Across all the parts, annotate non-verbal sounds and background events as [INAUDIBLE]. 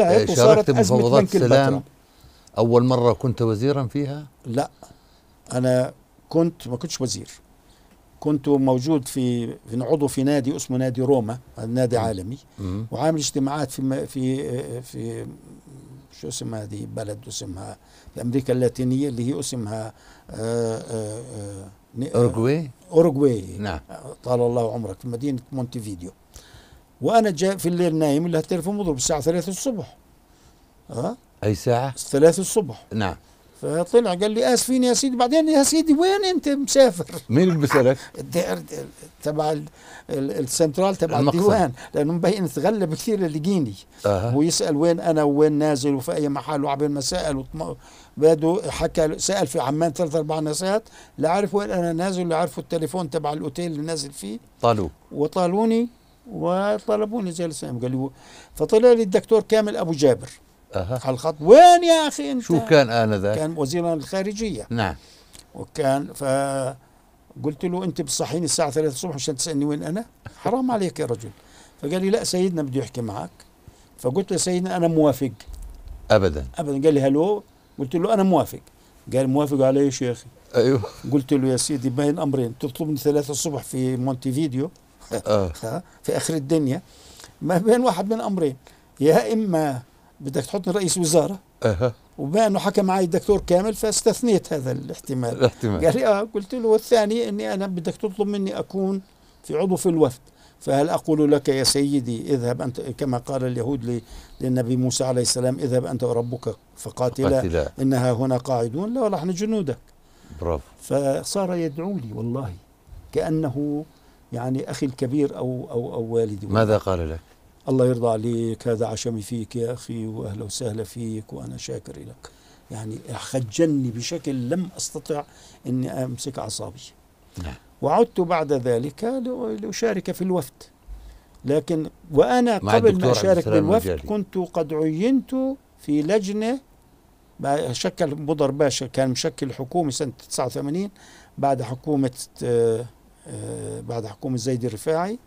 أقلعت إيه، وصارت أزمة بنك السلام السلام أول مرة كنت وزيرا فيها؟ لا أنا كنت ما كنتش وزير كنت موجود في عضو في نادي اسمه نادي روما نادي عالمي مم. وعامل اجتماعات في في في شو اسمها هذه بلد اسمها في امريكا اللاتينيه اللي هي اسمها آه، آه، آه، اورغواي اورغواي نعم طال الله عمرك في مدينه مونتيفيديو وانا جاي في الليل نايم اللي التليفون مضرب الساعه 3 الصبح اه اي ساعه 3 الصبح نعم فطلع قال لي اسفين يا سيدي بعدين يا سيدي وين انت مسافر مين اللي بيسالك [LAUGHS] تبع السنترال تبع الديوان لانه مبين تغلب كثير اللي جيني أه. ويسال وين انا وين نازل وفي اي محل وعبين ما سال بدو حكى سال في عمان ثلاث اربع نسات لا عارف وين انا نازل لا عارفوا التليفون تبع الاوتيل اللي نازل فيه طالوه وطالوني وطلبوني جلسه قال لي فطلع لي الدكتور كامل ابو جابر أه. على الخط وين يا اخي انت شو كان انذاك كان وزيرا الخارجيه نعم وكان ف قلت له انت بتصحيني الساعه 3 الصبح عشان تسالني وين انا حرام عليك يا رجل فقال لي لا سيدنا بده يحكي معك فقلت له سيدنا انا موافق ابدا ابدا قال لي هلو قلت له انا موافق قال موافق على يا اخي ايوه قلت له يا سيدي بين امرين تطلبني ثلاثة الصبح في مونتي فيديو آه. في اخر الدنيا ما بين واحد من امرين يا اما بدك تحطني رئيس وزاره أه. وبما انه حكى معي الدكتور كامل فاستثنيت هذا الاحتمال الاحتمال قال لي اه قلت له والثاني اني انا بدك تطلب مني اكون في عضو في الوفد فهل اقول لك يا سيدي اذهب انت كما قال اليهود للنبي موسى عليه السلام اذهب انت وربك فقاتلا قاتلا. انها هنا قاعدون لا نحن جنودك برافو فصار يدعو لي والله كانه يعني أخي الكبير أو, أو, أو والدي ماذا قال لك؟ الله يرضى عليك هذا عشمي فيك يا أخي وأهلا وسهلا فيك وأنا شاكر لك يعني خجلني بشكل لم أستطع أني أمسك أعصابي نعم. وعدت بعد ذلك لأشارك في الوفد لكن وأنا قبل ما أشارك بالوفد مجالي. كنت قد عينت في لجنة شكل بودر باشا كان مشكل حكومة سنة 89 بعد حكومة آه، آه، بعد حكومة زيد الرفاعي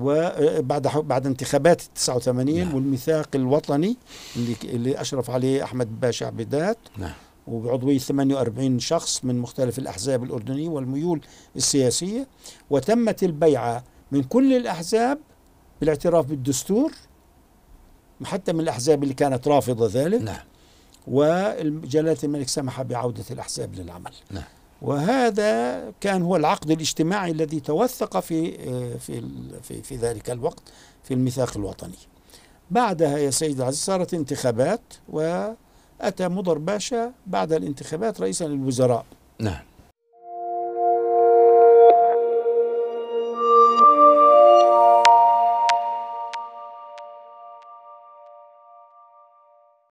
وبعد آه، بعد انتخابات 89 نعم. والميثاق الوطني اللي اللي اشرف عليه احمد باشا عبيدات نعم. وبعضوية 48 شخص من مختلف الأحزاب الأردنية والميول السياسية وتمت البيعة من كل الأحزاب بالاعتراف بالدستور حتى من الأحزاب اللي كانت رافضة ذلك نعم وجلالة الملك سمح بعودة الأحزاب للعمل نعم وهذا كان هو العقد الاجتماعي الذي توثق في آه، في في, في ذلك الوقت في الميثاق الوطني. بعدها يا سيد العزيز صارت انتخابات واتى مضر باشا بعد الانتخابات رئيسا للوزراء. نعم.